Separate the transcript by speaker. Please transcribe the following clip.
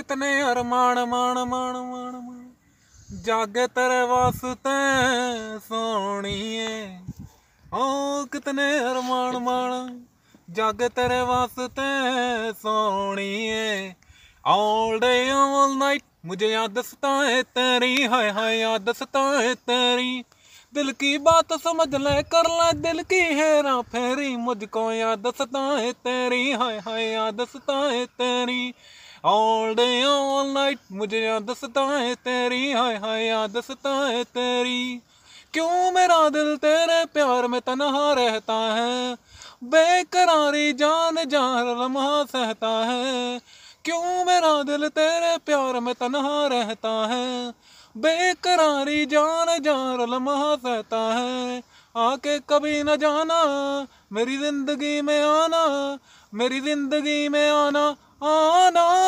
Speaker 1: ਕਿਤਨੇ ਅਰਮਾਨ ਮਾਨ ਮਾਨ ਮਾਨ ਜਗ ਤੇਰੇ ਵਾਸਤੇ ਸੋਣੀਏ ਓ ਕਿਤਨੇ ਅਰਮਾਨ ਮਾਨ ਜਗ ਤੇਰੇ ਵਾਸਤੇ ਸੋਣੀਏ ਆਲ ਡੇ ਆਲ ਨਾਈਟ ਮੁਝੇ ਯਾਦ ਹੈ ਤੇਰੀ ਹਾਏ ਹਾਏ ਯਾਦ ਹੈ ਤੇਰੀ दिल की बात समझ ले कर ले दिल की हैरा फेरी मुझको याद सताए तेरी हाय हाय याद सताए तेरी ऑल डे ऑल नाइट मुझे याद सताए तेरी हाय हाय याद सताए तेरी क्यों मेरा दिल तेरे प्यार में तनहा रहता है बेकरारी जान जान लम्हा सहता है क्यों मेरा दिल तेरे प्यार में तनहा रहता है बेकरारी जान जान लम्हा सहता है आके कभी न जाना मेरी जिंदगी में आना मेरी जिंदगी में आना आना